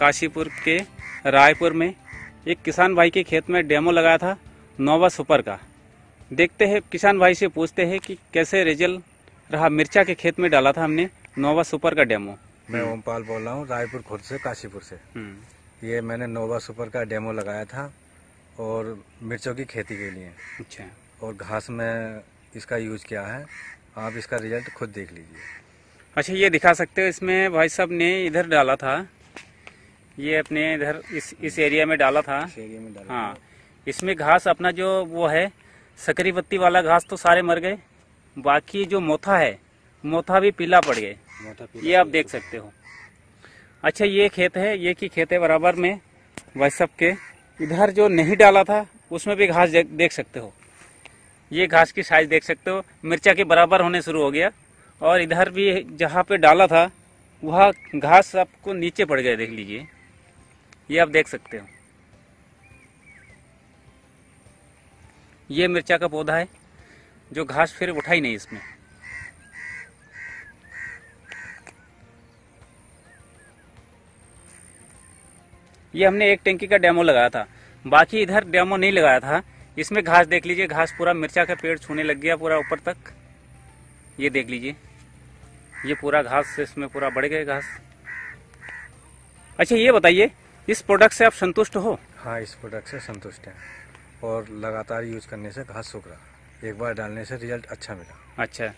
काशीपुर के रायपुर में एक किसान भाई के खेत में डेमो लगाया था नोवा सुपर का देखते हैं किसान भाई से पूछते हैं कि कैसे रिजल्ट रहा मिर्चा के खेत में डाला था हमने नोवा सुपर का डेमो मैं ओमपाल बोल रहा हूँ रायपुर खुद से काशीपुर से हम्म। ये मैंने नोवा सुपर का डेमो लगाया था और मिर्चों की खेती के लिए अच्छा और घास में इसका यूज किया है आप इसका रिजल्ट खुद देख लीजिए अच्छा ये दिखा सकते हो इसमें भाई साहब ने इधर डाला था ये अपने इधर इस इस एरिया में डाला था इस एरिया में डाला हाँ इसमें घास अपना जो वो है सकरी पत्ती वाला घास तो सारे मर गए बाकी जो मोथा है मोथा भी पीला पड़ गए ये आप देख सकते हो अच्छा ये खेत है ये की खेत है बराबर में वह सब के इधर जो नहीं डाला था उसमें भी घास देख सकते हो ये घास की साइज देख सकते हो मिर्चा के बराबर होने शुरू हो गया और इधर भी जहाँ पे डाला था वह घास आपको नीचे पड़ गया देख लीजिए ये आप देख सकते हो ये मिर्चा का पौधा है जो घास फिर उठाई नहीं इसमें ये हमने एक टंकी का डेमो लगाया था बाकी इधर डेमो नहीं लगाया था इसमें घास देख लीजिए घास पूरा मिर्चा का पेड़ छूने लग गया पूरा ऊपर तक ये देख लीजिए ये पूरा घास इसमें पूरा बढ़ गया घास अच्छा ये बताइए इस प्रोडक्ट से आप संतुष्ट हो हाँ इस प्रोडक्ट से संतुष्ट हैं और लगातार यूज करने से घास सूख रहा एक बार डालने से रिजल्ट अच्छा मिला अच्छा